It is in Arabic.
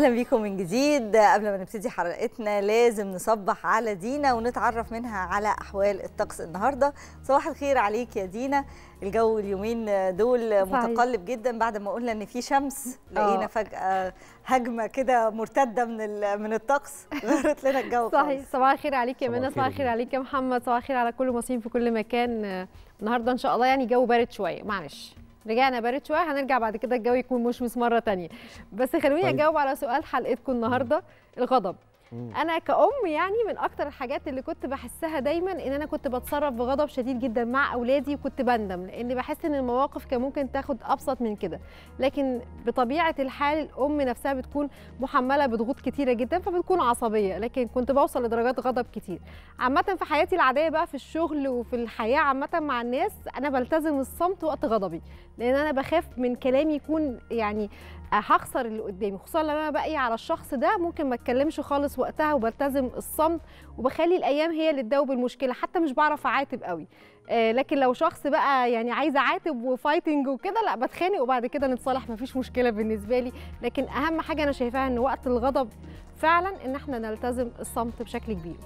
اهلا بيكم من جديد قبل ما نبتدي حلقتنا لازم نصبح على دينا ونتعرف منها على احوال الطقس النهارده صباح الخير عليك يا دينا الجو اليومين دول صحيح. متقلب جدا بعد ما قلنا ان في شمس آه. لقينا فجاه هجمه كده مرتده من من الطقس غيرت لنا الجو صحيح صباح الخير عليك يا منى صباح الخير عليك يا محمد صباح الخير على كل المصريين في كل مكان آه، النهارده ان شاء الله يعني جو بارد شويه معلش رجعنا بارد شويه هنرجع بعد كده الجو يكون مشمس مره ثانيه بس خلوني طيب. اجاوب على سؤال حلقتكم النهارده الغضب انا كأم يعني من اكتر الحاجات اللي كنت بحسها دايما ان انا كنت بتصرف بغضب شديد جدا مع اولادي وكنت بندم لان بحس ان المواقف كان ممكن تاخد ابسط من كده لكن بطبيعه الحال الام نفسها بتكون محمله بضغوط كتيره جدا فبتكون عصبيه لكن كنت بوصل لدرجات غضب كتير عامه في حياتي العاديه بقى في الشغل وفي الحياه عامه مع الناس انا بلتزم الصمت وقت غضبي لان انا بخاف من كلامي يكون يعني هخسر اللي قدامي خصوصا لما انا باقي إيه على الشخص ده ممكن ما اتكلمش خالص وقتها وبلتزم الصمت وبخلي الايام هي اللي تداوب المشكله حتى مش بعرف اعاتب قوي آه، لكن لو شخص بقى يعني عايز اعاتب وفايتنج وكده لا بتخانق وبعد كده نتصالح مفيش مشكله بالنسبه لي لكن اهم حاجه انا شايفاها ان وقت الغضب فعلا ان احنا نلتزم الصمت بشكل كبير